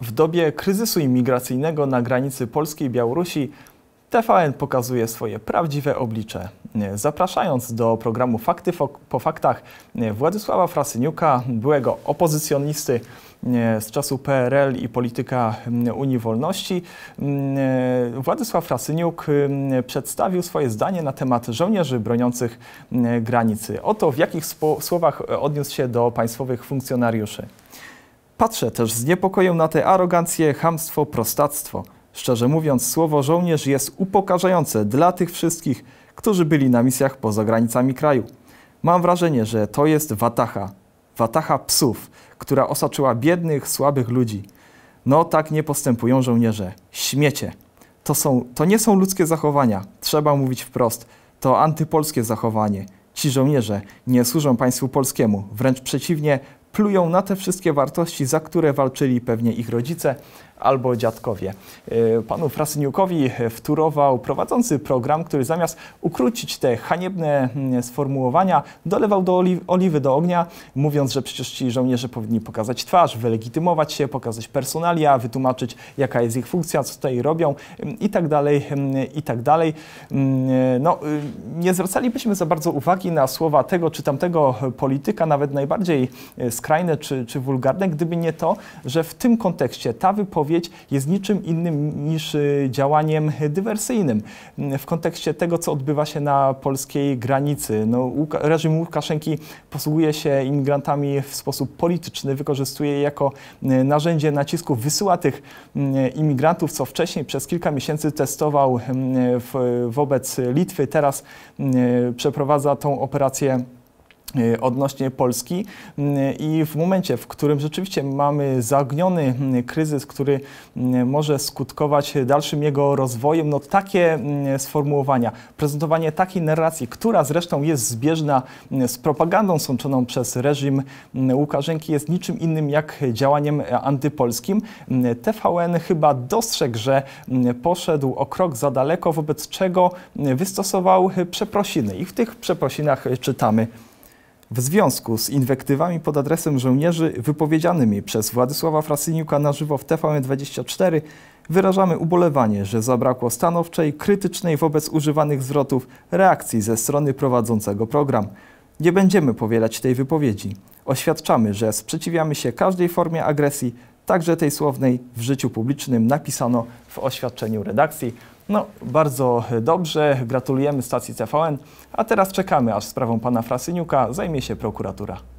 W dobie kryzysu imigracyjnego na granicy Polski i Białorusi TVN pokazuje swoje prawdziwe oblicze. Zapraszając do programu Fakty po faktach Władysława Frasyniuka, byłego opozycjonisty z czasu PRL i polityka Unii Wolności, Władysław Frasyniuk przedstawił swoje zdanie na temat żołnierzy broniących granicy. Oto w jakich słowach odniósł się do państwowych funkcjonariuszy. Patrzę też z niepokojem na tę arogancję, hamstwo, prostactwo. Szczerze mówiąc, słowo żołnierz jest upokarzające dla tych wszystkich, którzy byli na misjach poza granicami kraju. Mam wrażenie, że to jest watacha, watacha psów, która osaczyła biednych, słabych ludzi. No tak nie postępują żołnierze. Śmiecie. To, są, to nie są ludzkie zachowania. Trzeba mówić wprost. To antypolskie zachowanie. Ci żołnierze nie służą państwu polskiemu. Wręcz przeciwnie, plują na te wszystkie wartości, za które walczyli pewnie ich rodzice, albo dziadkowie. E, panu Frasyniukowi wturował prowadzący program, który zamiast ukrócić te haniebne mm, sformułowania, dolewał do oli oliwy do ognia, mówiąc, że przecież ci żołnierze powinni pokazać twarz, wylegitymować się, pokazać personalia, wytłumaczyć, jaka jest ich funkcja, co tutaj robią mm, i tak dalej, mm, i tak dalej. No, y, nie zwracalibyśmy za bardzo uwagi na słowa tego czy tamtego polityka, nawet najbardziej e, skrajne czy, czy wulgarne, gdyby nie to, że w tym kontekście ta wypowiedź odpowiedź jest niczym innym niż y, działaniem dywersyjnym w kontekście tego, co odbywa się na polskiej granicy. No, reżim Łukaszenki posługuje się imigrantami w sposób polityczny, wykorzystuje je jako y, narzędzie nacisku, wysyła tych y, imigrantów, co wcześniej przez kilka miesięcy testował wobec Litwy, teraz przeprowadza tą operację Y, odnośnie Polski y, i w momencie, w którym rzeczywiście mamy zagniony y, kryzys, który może skutkować dalszym jego rozwojem, no takie sformułowania, prezentowanie takiej narracji, która zresztą jest zbieżna z propagandą sączoną przez reżim Łukaszenki, jest niczym innym jak działaniem antypolskim. TVN chyba dostrzegł, że poszedł o krok za daleko, wobec czego wystosował przeprosiny i w tych przeprosinach czytamy w związku z inwektywami pod adresem żołnierzy wypowiedzianymi przez Władysława Frasyniuka na żywo w TVN24 wyrażamy ubolewanie, że zabrakło stanowczej, krytycznej wobec używanych zwrotów reakcji ze strony prowadzącego program. Nie będziemy powielać tej wypowiedzi. Oświadczamy, że sprzeciwiamy się każdej formie agresji, także tej słownej w życiu publicznym, napisano w oświadczeniu redakcji. No, bardzo e, dobrze, gratulujemy stacji CVN. a teraz czekamy, aż sprawą pana Frasyniuka zajmie się prokuratura.